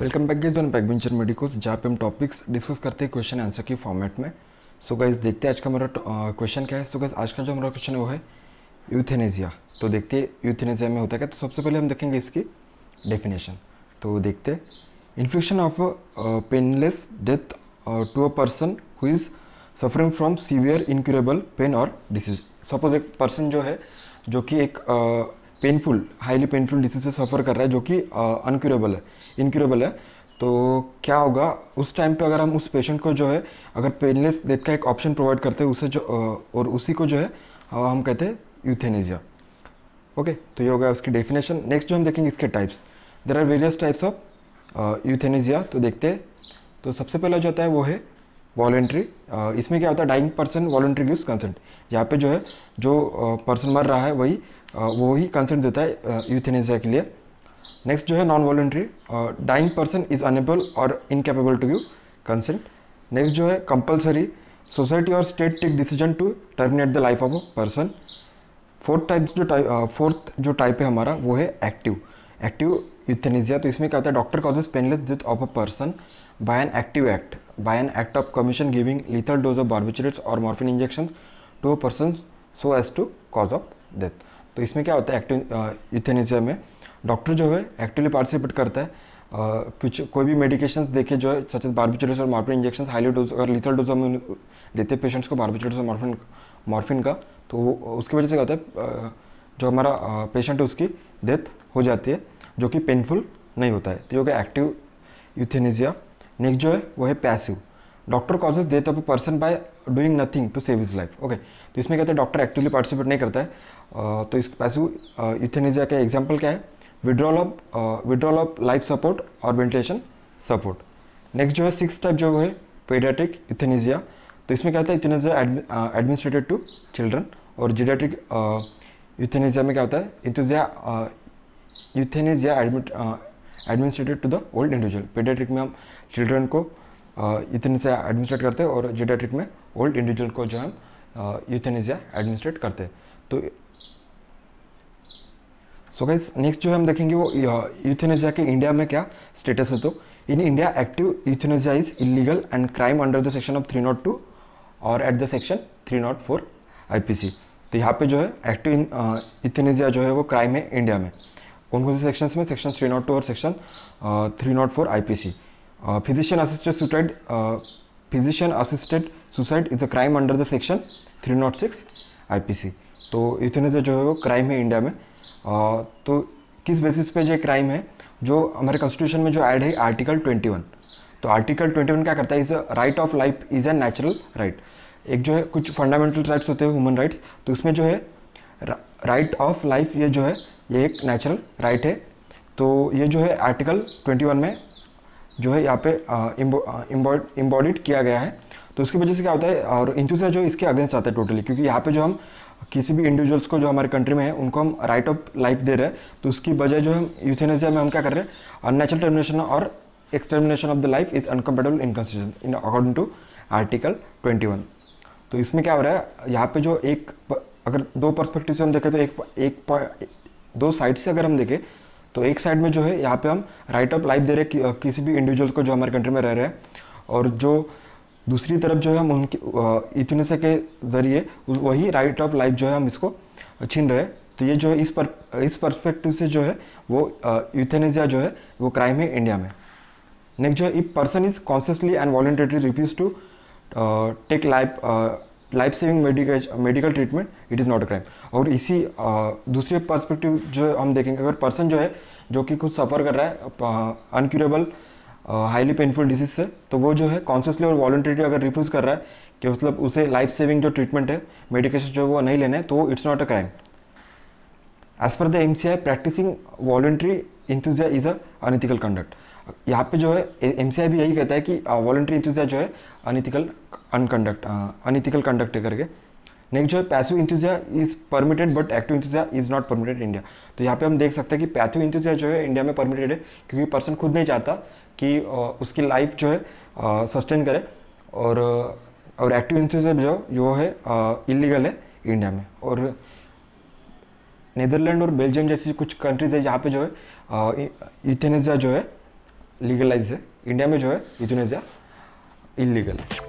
welcome back guys on backbencher medicos जहाँ पे हम टॉपिक्स डिस्कस करते हैं क्वेश्चन आंसर की फॉर्मेट में सो so गाइज देखते हैं आज का हमारा क्वेश्चन क्या है सो so गाइज आज का जो हमारा क्वेश्चन है वो है यूथेनेजिया तो देखते हैं यूथेनेजिया में होता है क्या तो सबसे पहले हम देखेंगे इसकी डेफिनेशन तो देखते हैं infection of painless death to a person who is suffering from severe incurable pain और डिसीज सपोज एक पर्सन जो है जो कि एक पेनफुल हाईली पेनफुल डिसीज से सफ़र कर रहा है जो कि अनक्यूरेबल है इनक्यूरेबल है तो क्या होगा उस टाइम पे अगर हम उस पेशेंट को जो है अगर पेनलेस डेथ का एक ऑप्शन प्रोवाइड करते हैं उसे जो और उसी को जो है हम कहते हैं यूथेनेजिया ओके तो ये हो गया उसकी डेफिनेशन नेक्स्ट जो हम देखेंगे इसके types there are various types of euthanasia तो देखते हैं तो सबसे पहला जो होता है वो है वॉल्ट्री uh, इसमें क्या होता है dying person voluntary gives consent यहाँ पे जो है जो पर्सन uh, मर रहा है वही uh, वो ही कंसेंट देता है यूथेनेजिया के लिए नेक्स्ट जो है non voluntary dying person is unable और incapable to give consent next जो है कंपलसरी सोसाइटी और state take decision to terminate the life of a person fourth types जो टाइप फोर्थ जो टाइप है हमारा वो है एक्टिव एक्टिव यूथेनेजिया तो इसमें क्या होता है doctor causes painless death of a person by an active act by an act of commission giving lethal dose of barbiturates और morphine injection to a person so as to cause of death तो इसमें क्या होता है active यूथेनेजिया में doctor जो है actively participate करता है Uh, कुछ कोई भी मेडिकेशन देखे जो है सच एज बार्बिचुलेट्स और मॉर्फिन इंजेक्शन हाईली डोज अगर लिथल डोज हम देते हैं पेशेंट्स को बार्बिचुलेट्स और मॉर्फिन मॉर्फिन का तो उसकी वजह से क्या होता है जो हमारा पेशेंट है उसकी डेथ हो जाती है जो कि पेनफुल नहीं होता है तो ये हो गया एक्टिव यूथेनिजिया नेक्स्ट जो है वो है passive doctor causes death of person by doing nothing to save his life okay तो इसमें कहते हैं डॉक्टर एक्टिवली पार्टिसिपेट नहीं करता है तो इस पैसिव यूथेनिजिया का एग्जाम्पल क्या है withdrawal of withdrawal of life support और वेंटिलेशन सपोर्ट नेक्स्ट जो है सिक्स टाइप जो है पेडियाट्रिक यूथेनिजिया तो इसमें क्या होता है यूथेनेजिया एडमिनिस्ट्रेटेड टू चिल्ड्रन और जीडियाट्रिक यूथेनिजिया में क्या होता है euthanasia euthanasia admit administered to the old individual paediatric में हम चिल्ड्रन को यूथेनेजिया uh, एडमिनिस्ट्रेट करते हैं और जेडियाट्रिक में ओल्ड इंडिविजुअल को जो हम यूथेनेजिया uh, एडमिनिस्ट्रेट करते हैं तो सो गाइज नेक्स्ट जो हम देखेंगे वो यूथेनेजिया uh, के इंडिया में क्या स्टेटस है तो in India active euthanasia is illegal and crime under the section of three not two और at the section three not four I P C तो यहाँ पे जो है एक्टिव इथेनेजिया जो है वो क्राइम है इंडिया में कौन कौन से सेक्शंस में सेक्शन थ्री नॉट टू और section three not four I P C physician assisted suicide physician assisted suicide is a crime under the section three not six I P C तो इतने से जो है वो क्राइम है India में uh, तो किस बेसिस पे जो क्राइम है जो हमारे कॉन्स्टिट्यूशन में जो ऐड है आर्टिकल 21 तो आर्टिकल 21 क्या करता है is a right of life is a natural right एक जो है कुछ फंडामेंटल राइट्स होते हैं ह्यूमन राइट्स तो उसमें जो है राइट ऑफ लाइफ ये जो है ये एक नेचुरल राइट है तो ये जो है आर्टिकल 21 में जो है यहाँ पे इम्बॉडिड किया गया है तो उसकी वजह से क्या होता है और इंथ्यूसिया जो इसके अगेंस्ट आता है टोटली क्योंकि यहाँ पे जो हम किसी भी इंडिविजुअल्स को जो हमारे कंट्री में है उनको हम राइट ऑफ लाइफ दे रहे हैं तो उसकी वजह जो हम यूथेनेजिया में हम क्या कर रहे हैं नेचुरल टर्मिनेशन और extermination of the life is incompatible in constitution in according to article twenty तो इसमें क्या हो रहा है यहाँ पे जो एक अगर दो परस्पेक्टिव से हम देखें तो एक एक दो साइड से अगर हम देखें तो एक साइड में जो है यहाँ पे हम राइट ऑफ लाइफ दे रहे कि, किसी भी इंडिविजुअल को जो हमारे कंट्री में रह रहे हैं और जो दूसरी तरफ जो है हम उनके इतने के ज़रिए वही राइट ऑफ लाइफ जो है हम इसको छीन रहे हैं तो ये जो है इस पर इस परस्पेक्टिव से जो है वो यूथेनेजिया जो है वो क्राइम है इंडिया में नेक्स्ट जो है if person is consciously and voluntary refuse to take life life saving medical treatment it is not a crime और इसी दूसरे पर्सपेक्टिव जो हम देखेंगे अगर पर्सन जो है जो कि खुद सफ़र कर रहा है अनक्यूरेबल हाईली पेनफुल डिजीज से तो वो जो है कॉन्शियसली और वॉल्ट्रेटली अगर रिफ्यूज़ कर रहा है कि मतलब उसे लाइफ सेविंग जो ट्रीटमेंट है मेडिकेशन जो वो नहीं लेने तो it's not a crime as per the M C I practising voluntary इंथ्यूजिया इज़ अ अनथिकल कंडक्ट यहाँ पे जो है एम भी यही कहता है कि वॉल्ट्री uh, इंतुजिया जो है अनिथिकल अनकंडक्ट अनिथिकल कंडक्ट करके नेक्स्ट जो है passive इंथ्यूजिया is permitted but active इंतुजिया is not permitted India तो यहाँ पे हम देख सकते हैं कि पैथिव इंथ्यूजिया जो है इंडिया में परमिटेड है क्योंकि पर्सन खुद नहीं चाहता कि uh, उसकी लाइफ जो है सस्टेन uh, करे और और एक्टिव इंतुजिया जो जो है इलीगल है इंडिया में और नीदरलैंड और बेल्जियम जैसी कुछ कंट्रीज है जहाँ पे जो है इथेनेजिया e, जो है लीगलाइज है इंडिया में जो है इथ्यूनेजिया इलीगल है